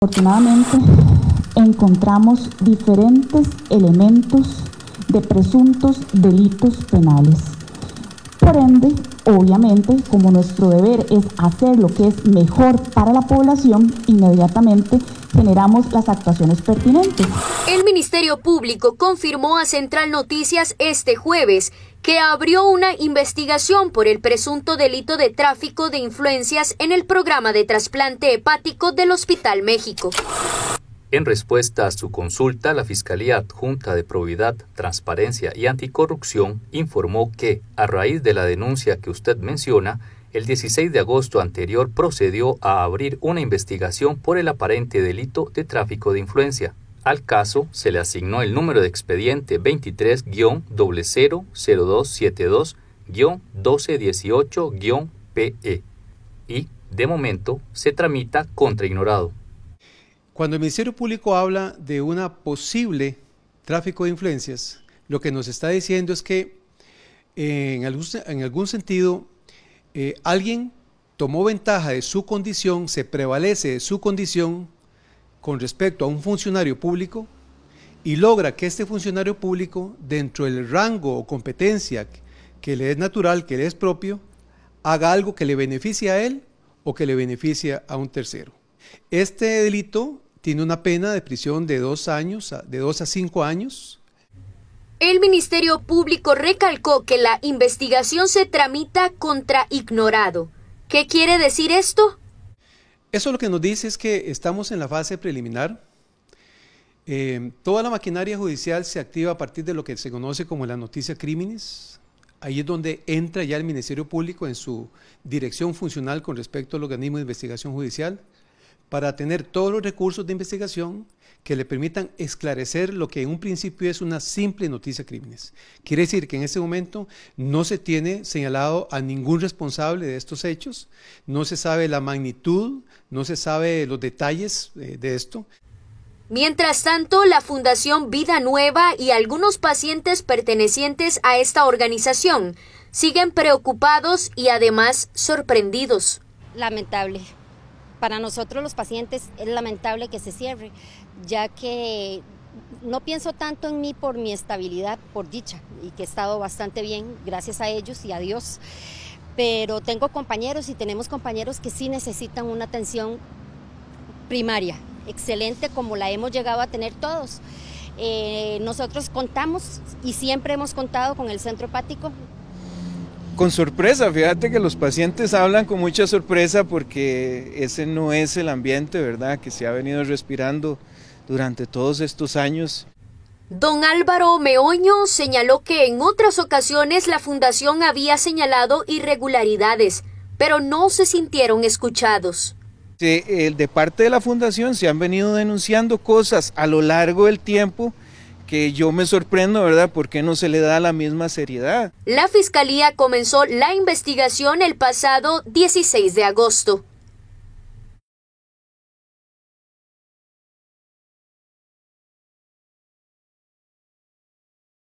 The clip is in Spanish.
Afortunadamente, encontramos diferentes elementos de presuntos delitos penales. Por ende, obviamente, como nuestro deber es hacer lo que es mejor para la población, inmediatamente generamos las actuaciones pertinentes. El Ministerio Público confirmó a Central Noticias este jueves que abrió una investigación por el presunto delito de tráfico de influencias en el programa de trasplante hepático del Hospital México. En respuesta a su consulta, la Fiscalía Adjunta de Probidad, Transparencia y Anticorrupción informó que, a raíz de la denuncia que usted menciona, el 16 de agosto anterior procedió a abrir una investigación por el aparente delito de tráfico de influencia, al caso se le asignó el número de expediente 23-000272-1218-PE y, de momento, se tramita contra ignorado. Cuando el Ministerio Público habla de una posible tráfico de influencias, lo que nos está diciendo es que, en, algún, en, algún, sentido, eh, alguien tomó ventaja de su condición, se prevalece de su condición con respecto a un funcionario público y logra que este funcionario público, dentro del rango o competencia que le es natural, que le es propio, haga algo que le beneficie a él o que le beneficie a un tercero. Este delito tiene una pena de prisión de dos años, de dos a cinco años. El Ministerio Público recalcó que la investigación se tramita contra ignorado. ¿Qué quiere decir esto? Eso lo que nos dice es que estamos en la fase preliminar. Eh, toda la maquinaria judicial se activa a partir de lo que se conoce como la noticia crímenes. Ahí es donde entra ya el Ministerio Público en su dirección funcional con respecto al organismo de investigación judicial para tener todos los recursos de investigación que le permitan esclarecer lo que en un principio es una simple noticia de crímenes. Quiere decir que en este momento no se tiene señalado a ningún responsable de estos hechos, no se sabe la magnitud, no se sabe los detalles eh, de esto. Mientras tanto, la Fundación Vida Nueva y algunos pacientes pertenecientes a esta organización siguen preocupados y además sorprendidos. Lamentable, para nosotros los pacientes es lamentable que se cierre, ya que no pienso tanto en mí por mi estabilidad, por dicha, y que he estado bastante bien, gracias a ellos y a Dios. Pero tengo compañeros y tenemos compañeros que sí necesitan una atención primaria, excelente como la hemos llegado a tener todos. Eh, nosotros contamos y siempre hemos contado con el centro hepático con sorpresa, fíjate que los pacientes hablan con mucha sorpresa porque ese no es el ambiente, ¿verdad?, que se ha venido respirando durante todos estos años. Don Álvaro Meoño señaló que en otras ocasiones la fundación había señalado irregularidades, pero no se sintieron escuchados. De, eh, de parte de la fundación se han venido denunciando cosas a lo largo del tiempo que yo me sorprendo, ¿verdad? ¿Por qué no se le da la misma seriedad? La Fiscalía comenzó la investigación el pasado 16 de agosto.